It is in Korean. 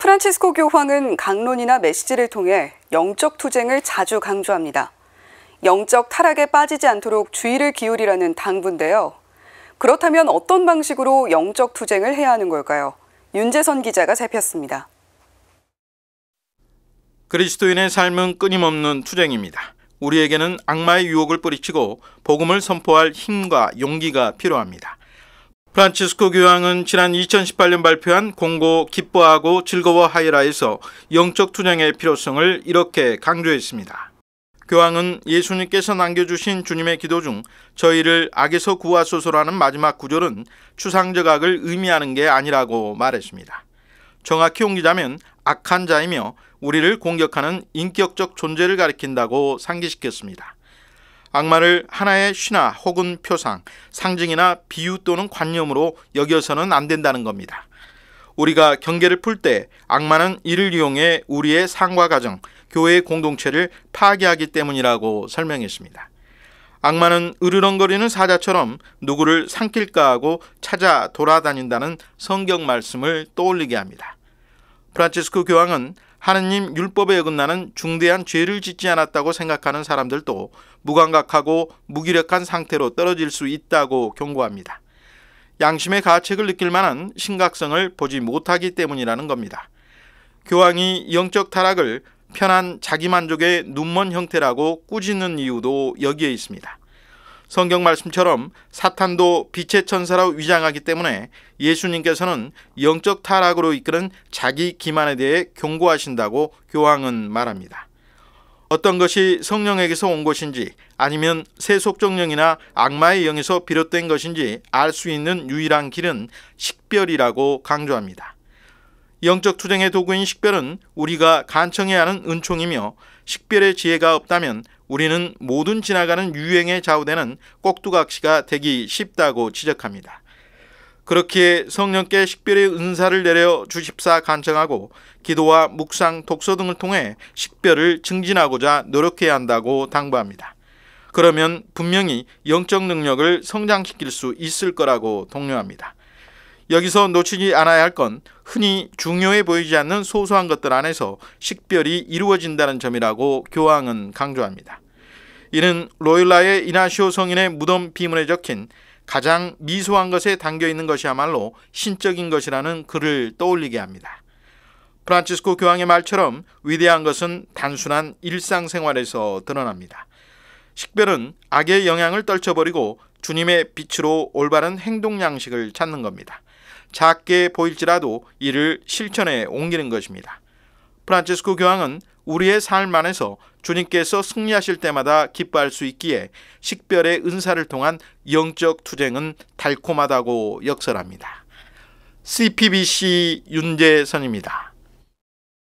프란치스코 교황은 강론이나 메시지를 통해 영적 투쟁을 자주 강조합니다. 영적 타락에 빠지지 않도록 주의를 기울이라는 당부인데요. 그렇다면 어떤 방식으로 영적 투쟁을 해야 하는 걸까요? 윤재선 기자가 살폈습니다. 그리스도인의 삶은 끊임없는 투쟁입니다. 우리에게는 악마의 유혹을 뿌리치고 복음을 선포할 힘과 용기가 필요합니다. 프란치스코 교황은 지난 2018년 발표한 공고 기뻐하고 즐거워하이라에서 영적 투쟁의 필요성을 이렇게 강조했습니다. 교황은 예수님께서 남겨주신 주님의 기도 중 저희를 악에서 구하소서라는 마지막 구절은 추상적악을 의미하는 게 아니라고 말했습니다. 정확히 옮기자면 악한 자이며 우리를 공격하는 인격적 존재를 가리킨다고 상기시켰습니다. 악마를 하나의 신화 혹은 표상, 상징이나 비유 또는 관념으로 여겨서는 안 된다는 겁니다. 우리가 경계를 풀 때 악마는 이를 이용해 우리의 상과 가정, 교회의 공동체를 파괴하기 때문이라고 설명했습니다. 악마는 으르렁거리는 사자처럼 누구를 삼킬까 하고 찾아 돌아다닌다는 성경 말씀을 떠올리게 합니다. 프란치스코 교황은 하느님 율법에 어긋나는 중대한 죄를 짓지 않았다고 생각하는 사람들도 무감각하고 무기력한 상태로 떨어질 수 있다고 경고합니다. 양심의 가책을 느낄 만한 심각성을 보지 못하기 때문이라는 겁니다. 교황이 영적 타락을 편한 자기만족의 눈먼 형태라고 꾸짖는 이유도 여기에 있습니다. 성경 말씀처럼 사탄도 빛의 천사라 고 위장하기 때문에 예수님께서는 영적 타락으로 이끄는 자기 기만에 대해 경고하신다고 교황은 말합니다. 어떤 것이 성령에게서 온 것인지 아니면 세속정령이나 악마의 영에서 비롯된 것인지 알 수 있는 유일한 길은 식별이라고 강조합니다. 영적 투쟁의 도구인 식별은 우리가 간청해야 하는 은총이며 식별의 지혜가 없다면 우리는 모든 지나가는 유행에 좌우되는 꼭두각시가 되기 쉽다고 지적합니다. 그렇기에 성령께 식별의 은사를 내려 주십사 간청하고 기도와 묵상, 독서 등을 통해 식별을 증진하고자 노력해야 한다고 당부합니다. 그러면 분명히 영적 능력을 성장시킬 수 있을 거라고 독려합니다. 여기서 놓치지 않아야 할건 흔히 중요해 보이지 않는 소소한 것들 안에서 식별이 이루어진다는 점이라고 교황은 강조합니다. 이는 로일라의 이나시오 성인의 무덤 비문에 적힌 가장 미소한 것에 담겨 있는 것이야말로 신적인 것이라는 글을 떠올리게 합니다. 프란치스코 교황의 말처럼 위대한 것은 단순한 일상생활에서 드러납니다. 식별은 악의 영향을 떨쳐버리고 주님의 빛으로 올바른 행동 양식을 찾는 겁니다. 작게 보일지라도 이를 실천에 옮기는 것입니다. 프란체스코 교황은 우리의 삶 안에서 주님께서 승리하실 때마다 기뻐할 수 있기에 식별의 은사를 통한 영적 투쟁은 달콤하다고 역설합니다. CPBC 윤재선입니다.